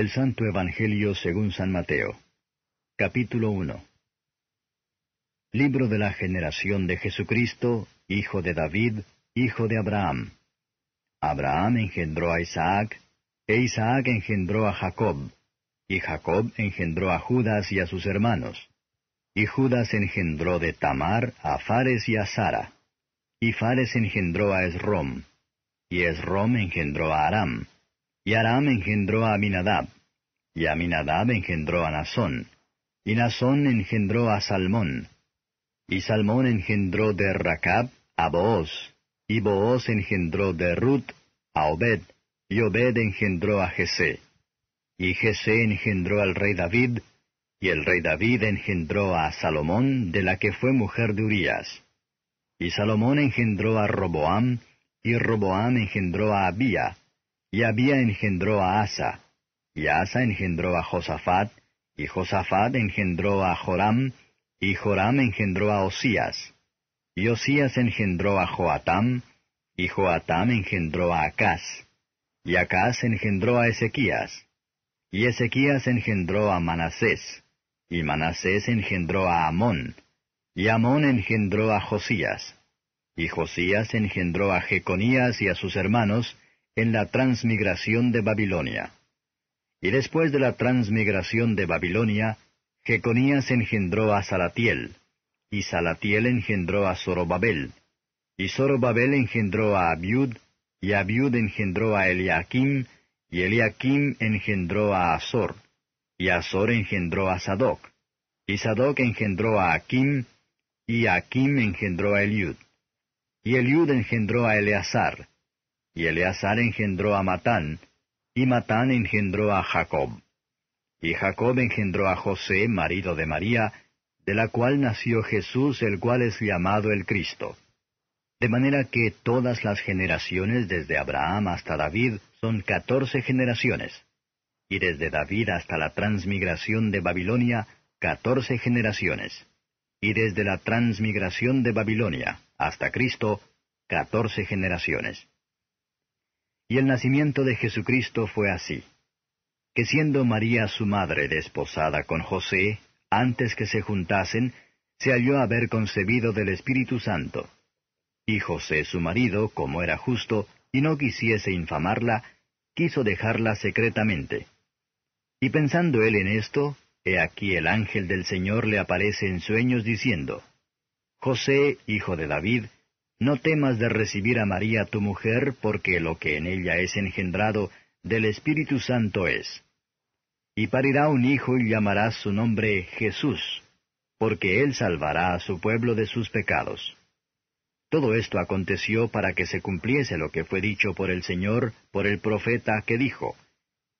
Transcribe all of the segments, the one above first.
El Santo Evangelio según San Mateo. Capítulo 1. Libro de la generación de Jesucristo, hijo de David, hijo de Abraham. Abraham engendró a Isaac, e Isaac engendró a Jacob, y Jacob engendró a Judas y a sus hermanos. Y Judas engendró de Tamar a Fares y a Sara. Y Fares engendró a Esrom. Y Esrom engendró a Aram y Aram engendró a Aminadab, y Aminadab engendró a Nazón, y Nazón engendró a Salmón, y Salmón engendró de Racab a Booz, y Booz engendró de Ruth a Obed, y Obed engendró a Jesé. Y Jesé engendró al rey David, y el rey David engendró a Salomón, de la que fue mujer de Urías. Y Salomón engendró a Roboam, y Roboam engendró a Abía, y Abía engendró a Asa, y Asa engendró a Josafat, y Josafat engendró a Joram, y Joram engendró a Osías. Y Osías engendró a Joatam, y Joatam engendró a Acaz. Y Acaz engendró a Ezequías. Y Ezequías engendró a Manasés. Y Manasés engendró a Amón. Y Amón engendró a Josías. Y Josías engendró a Jeconías y a sus hermanos, en la transmigración de Babilonia. Y después de la transmigración de Babilonia, Jeconías engendró a Salatiel, y Salatiel engendró a Zorobabel, y Zorobabel engendró a Abiud, y Abiud engendró a Eliakim, y Eliakim engendró a Azor, y Azor engendró a Sadoc, y Sadoc engendró a Akim, y Akim engendró a Eliud, y Eliud engendró a Eleazar, y Eleazar engendró a Matán, y Matán engendró a Jacob. Y Jacob engendró a José, marido de María, de la cual nació Jesús, el cual es llamado el Cristo. De manera que todas las generaciones desde Abraham hasta David son catorce generaciones, y desde David hasta la transmigración de Babilonia, catorce generaciones, y desde la transmigración de Babilonia hasta Cristo, catorce generaciones. Y el nacimiento de Jesucristo fue así, que siendo María su madre desposada con José, antes que se juntasen, se halló haber concebido del Espíritu Santo. Y José su marido, como era justo, y no quisiese infamarla, quiso dejarla secretamente. Y pensando él en esto, he aquí el ángel del Señor le aparece en sueños diciendo, José, hijo de David, no temas de recibir a María tu mujer, porque lo que en ella es engendrado del Espíritu Santo es. Y parirá un hijo y llamarás su nombre Jesús, porque él salvará a su pueblo de sus pecados. Todo esto aconteció para que se cumpliese lo que fue dicho por el Señor, por el profeta, que dijo,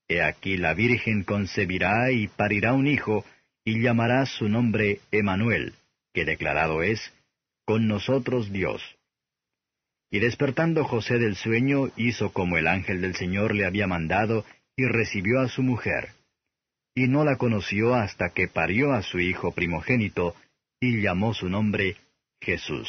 He aquí la Virgen concebirá y parirá un hijo, y llamará su nombre Emanuel, que declarado es, con nosotros Dios. Y despertando José del sueño, hizo como el ángel del Señor le había mandado, y recibió a su mujer. Y no la conoció hasta que parió a su hijo primogénito, y llamó su nombre Jesús.